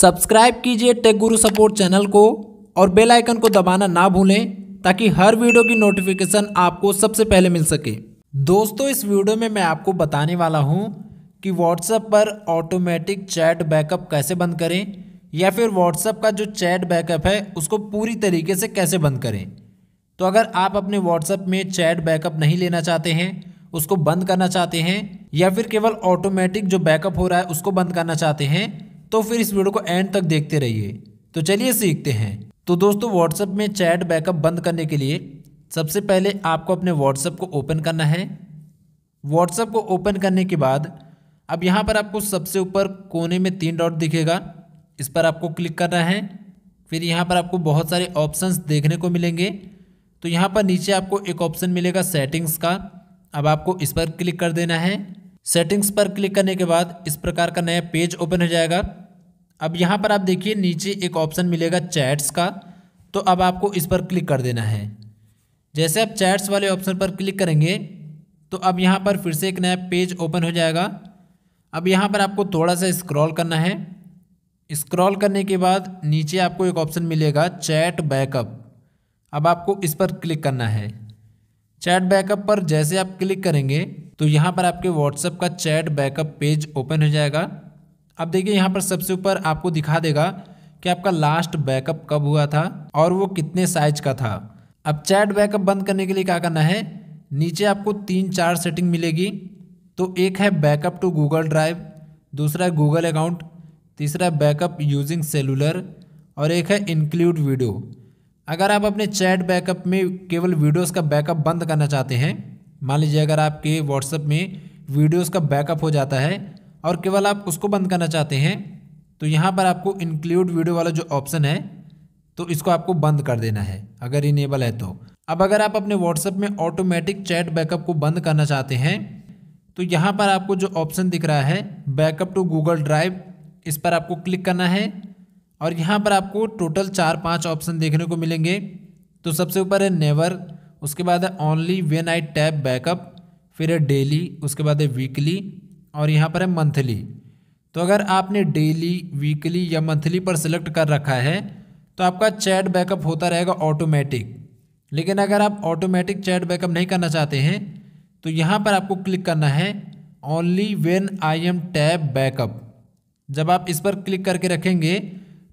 subscribe कीजिए take गुरु support channel को और बेल आइकन को दबाना ना भूलें ताकि हर वीडियो की नोटिफिकेशन आपको सबसे पहले मिल सके दोस्तों इस वीडियो में मैं आपको बताने वाला हूँ कि व्हाट्सएप पर ऑटोमेटिक चैट बैकअप कैसे बंद करें या फिर व्हाट्सएप का जो चैट बैकअप है उसको पूरी तरीके से कैसे बंद करें तो अगर आप अपने व्हाट्सएप में चैट बैकअप नहीं लेना चाहते हैं उसको बंद करना चाहते हैं या फिर केवल ऑटोमेटिक जो बैकअप हो रहा है उसको बंद करना चाहते हैं तो फिर इस वीडियो को एंड तक देखते रहिए तो चलिए सीखते हैं तो दोस्तों व्हाट्सएप में चैट बैकअप बंद करने के लिए सबसे पहले आपको अपने व्हाट्सएप को ओपन करना है व्हाट्सएप को ओपन करने के बाद अब यहाँ पर आपको सबसे ऊपर कोने में तीन डॉट दिखेगा इस पर आपको क्लिक करना है फिर यहाँ पर आपको बहुत सारे ऑप्शंस देखने को मिलेंगे तो यहाँ पर नीचे आपको एक ऑप्शन मिलेगा सेटिंग्स का अब आपको इस पर क्लिक कर देना है सेटिंग्स पर क्लिक करने के बाद इस प्रकार का नया पेज ओपन हो जाएगा अब यहाँ पर आप देखिए नीचे एक ऑप्शन मिलेगा चैट्स का तो अब आपको इस पर क्लिक कर देना है जैसे आप चैट्स वाले ऑप्शन पर क्लिक करेंगे तो अब यहाँ पर फिर से एक नया पेज ओपन हो जाएगा अब यहाँ पर आपको थोड़ा सा स्क्रॉल करना है स्क्रॉल करने के बाद नीचे आपको एक ऑप्शन मिलेगा चैट बैकअप अब आपको इस पर क्लिक करना है चैट बैकअप पर जैसे आप क्लिक करेंगे तो यहाँ पर आपके व्हाट्सएप का चैट बैकअप पेज ओपन हो जाएगा अब देखिए यहाँ पर सबसे ऊपर आपको दिखा देगा कि आपका लास्ट बैकअप कब हुआ था और वो कितने साइज का था अब चैट बैकअप बंद करने के लिए क्या करना है नीचे आपको तीन चार सेटिंग मिलेगी तो एक है बैकअप टू गूगल ड्राइव दूसरा है गूगल अकाउंट तीसरा बैकअप यूजिंग सेलुलर और एक है इंक्लूड वीडियो अगर आप अपने चैट बैकअप में केवल वीडियोस का बैकअप बंद करना चाहते हैं मान लीजिए अगर आपके व्हाट्सएप में वीडियोस का बैकअप हो जाता है और केवल आप उसको बंद करना चाहते हैं तो यहाँ पर आपको इंक्लूड वीडियो वाला जो ऑप्शन है तो इसको आपको बंद कर देना है अगर इनेबल है तो अब अगर आप अपने व्हाट्सएप में ऑटोमेटिक चैट बैकअप को बंद करना चाहते हैं तो यहाँ पर आपको जो ऑप्शन दिख रहा है बैकअप टू गूगल ड्राइव इस पर आपको क्लिक करना है और यहाँ पर आपको टोटल चार पांच ऑप्शन देखने को मिलेंगे तो सबसे ऊपर है नेवर उसके बाद है only when I tap backup फिर है डेली उसके बाद है वीकली और यहाँ पर है मंथली तो अगर आपने डेली वीकली या मंथली पर सिलेक्ट कर रखा है तो आपका चैट बैकअप होता रहेगा ऑटोमेटिक लेकिन अगर आप ऑटोमेटिक चैट बैकअप नहीं करना चाहते हैं तो यहाँ पर आपको क्लिक करना है only when I am tap backup जब आप इस पर क्लिक करके रखेंगे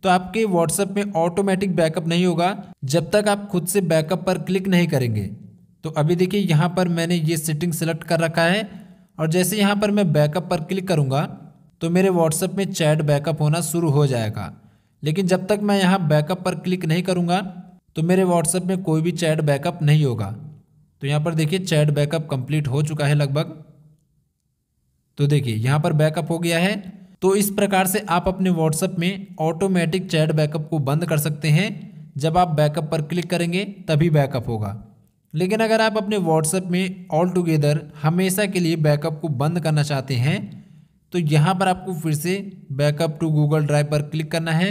तो आपके व्हाट्सएप में ऑटोमेटिक बैकअप नहीं होगा जब तक आप खुद से बैकअप पर क्लिक नहीं करेंगे तो अभी देखिए यहाँ पर मैंने ये सेटिंग सेलेक्ट कर रखा है और जैसे यहाँ पर मैं बैकअप पर क्लिक करूँगा तो मेरे व्हाट्सएप में चैट बैकअप होना शुरू हो जाएगा लेकिन जब तक मैं यहाँ बैकअप पर क्लिक नहीं करूँगा तो मेरे व्हाट्सएप में कोई भी चैट बैकअप नहीं होगा तो यहाँ पर देखिए चैट बैकअप कंप्लीट हो चुका है लगभग तो देखिए यहाँ पर बैकअप हो गया है तो इस प्रकार से आप अपने व्हाट्सएप में ऑटोमेटिक चैट बैकअप को बंद कर सकते हैं जब आप बैकअप पर क्लिक करेंगे तभी बैकअप होगा लेकिन अगर आप अपने व्हाट्सएप में ऑल टुगेदर हमेशा के लिए बैकअप को बंद करना चाहते हैं तो यहाँ पर आपको फिर से बैकअप टू गूगल ड्राइव पर क्लिक करना है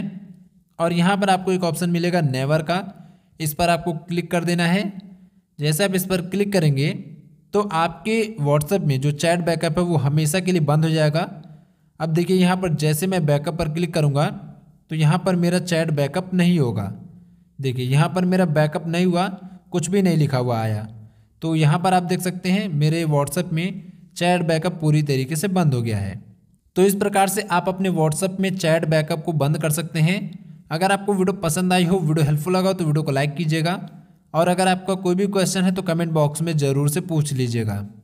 और यहाँ पर आपको एक ऑप्शन मिलेगा नेवर का इस पर आपको क्लिक कर देना है जैसे आप इस पर क्लिक करेंगे तो आपके व्हाट्सएप में जो चैट बैकअप है वो हमेशा के लिए बंद हो जाएगा अब देखिए यहाँ पर जैसे मैं बैकअप पर क्लिक करूँगा तो यहाँ पर मेरा चैट बैकअप नहीं होगा देखिए यहाँ पर मेरा बैकअप नहीं हुआ कुछ भी नहीं लिखा हुआ आया तो यहाँ पर आप देख सकते हैं मेरे व्हाट्सएप में चैट बैकअप पूरी तरीके से बंद हो गया है तो इस प्रकार से आप अपने व्हाट्सएप में चैट बैकअप को बंद कर सकते हैं अगर आपको वीडियो पसंद आई हो वीडियो हेल्पफुल लगा हो तो वीडियो को लाइक कीजिएगा और अगर आपका कोई भी क्वेश्चन है तो कमेंट बॉक्स में ज़रूर से पूछ लीजिएगा